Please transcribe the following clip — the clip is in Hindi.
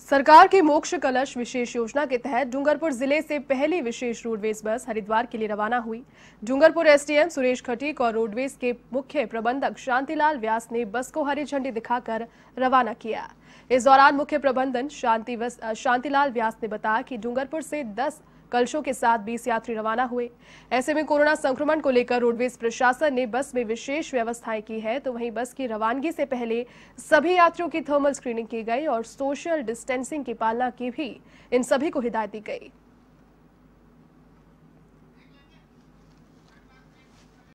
सरकार के मोक्ष कलश विशेष योजना के तहत डूंगरपुर जिले से पहली विशेष रोडवेज बस हरिद्वार के लिए रवाना हुई डूंगरपुर एसडीएम सुरेश खटीक और रोडवेज के मुख्य प्रबंधक शांतिलाल व्यास ने बस को हरी झंडी दिखाकर रवाना किया इस दौरान मुख्य प्रबंधन शांति शांतिलाल व्यास ने बताया कि डूंगरपुर से दस कलशों के साथ बीस यात्री रवाना हुए ऐसे में कोरोना संक्रमण को लेकर रोडवेज प्रशासन ने बस में विशेष व्यवस्थाएं की है तो वहीं बस की रवानगी से पहले सभी यात्रियों की थर्मल स्क्रीनिंग की गई और सोशल डिस्टेंस डिस्टेंसिंग की पालना की भी इन सभी को हिदायत दी गई